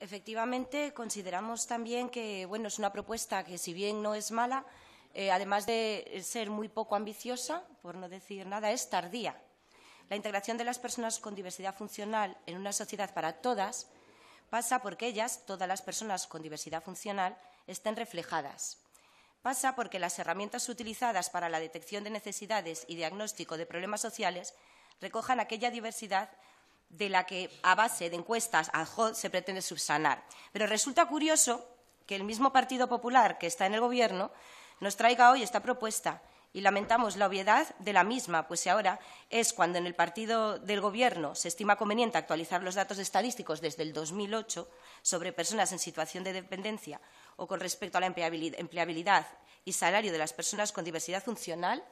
Efectivamente, consideramos también que es una propuesta que, si bien no es mala, eh, además de ser muy poco ambiciosa, por no decir nada, es tardía. La integración de las personas con diversidad funcional en una sociedad para todas pasa porque ellas, todas las personas con diversidad funcional, estén reflejadas. Pasa porque las herramientas utilizadas para la detección de necesidades y diagnóstico de problemas sociales recojan aquella diversidad de la que a base de encuestas ad se pretende subsanar. Pero resulta curioso que el mismo Partido Popular que está en el Gobierno nos traiga hoy esta propuesta y lamentamos la obviedad de la misma, pues ahora es cuando en el partido del Gobierno se estima conveniente actualizar los datos estadísticos desde el 2008 sobre personas en situación de dependencia o con respecto a la empleabilidad y salario de las personas con diversidad funcional,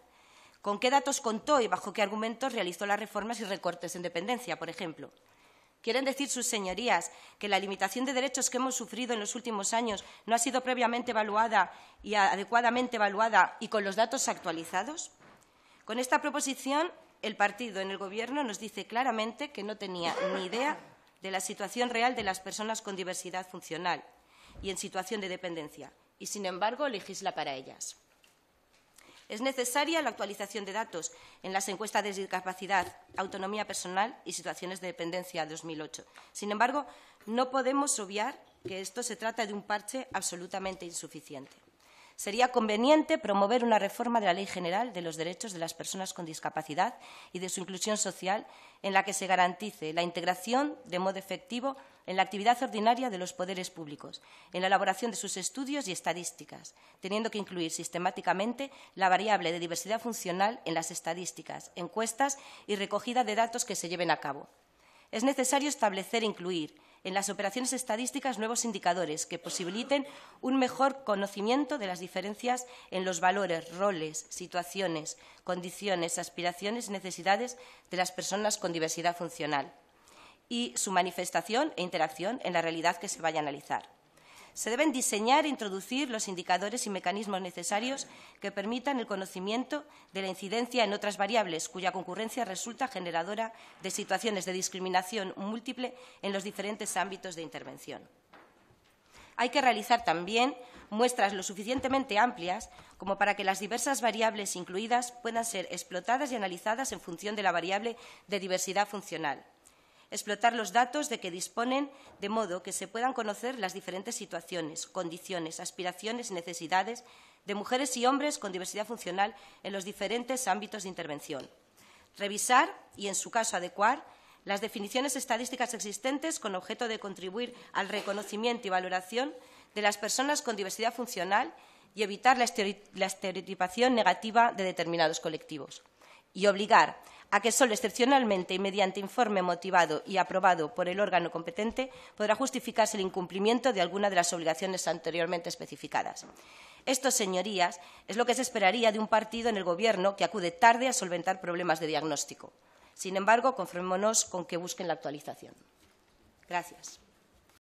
¿Con qué datos contó y bajo qué argumentos realizó las reformas y recortes en dependencia, por ejemplo? ¿Quieren decir sus señorías que la limitación de derechos que hemos sufrido en los últimos años no ha sido previamente evaluada y adecuadamente evaluada y con los datos actualizados? Con esta proposición, el partido en el Gobierno nos dice claramente que no tenía ni idea de la situación real de las personas con diversidad funcional y en situación de dependencia, y, sin embargo, legisla para ellas. Es necesaria la actualización de datos en las encuestas de discapacidad, autonomía personal y situaciones de dependencia 2008. Sin embargo, no podemos obviar que esto se trata de un parche absolutamente insuficiente sería conveniente promover una reforma de la Ley General de los Derechos de las Personas con Discapacidad y de su inclusión social en la que se garantice la integración de modo efectivo en la actividad ordinaria de los poderes públicos, en la elaboración de sus estudios y estadísticas, teniendo que incluir sistemáticamente la variable de diversidad funcional en las estadísticas, encuestas y recogida de datos que se lleven a cabo es necesario establecer e incluir en las operaciones estadísticas nuevos indicadores que posibiliten un mejor conocimiento de las diferencias en los valores, roles, situaciones, condiciones, aspiraciones y necesidades de las personas con diversidad funcional y su manifestación e interacción en la realidad que se vaya a analizar se deben diseñar e introducir los indicadores y mecanismos necesarios que permitan el conocimiento de la incidencia en otras variables cuya concurrencia resulta generadora de situaciones de discriminación múltiple en los diferentes ámbitos de intervención. Hay que realizar también muestras lo suficientemente amplias como para que las diversas variables incluidas puedan ser explotadas y analizadas en función de la variable de diversidad funcional explotar los datos de que disponen de modo que se puedan conocer las diferentes situaciones, condiciones, aspiraciones y necesidades de mujeres y hombres con diversidad funcional en los diferentes ámbitos de intervención. Revisar y, en su caso, adecuar las definiciones estadísticas existentes con objeto de contribuir al reconocimiento y valoración de las personas con diversidad funcional y evitar la estereotipación negativa de determinados colectivos. Y obligar a que solo excepcionalmente y mediante informe motivado y aprobado por el órgano competente podrá justificarse el incumplimiento de alguna de las obligaciones anteriormente especificadas. Esto, señorías, es lo que se esperaría de un partido en el Gobierno que acude tarde a solventar problemas de diagnóstico. Sin embargo, conformémonos con que busquen la actualización. Gracias.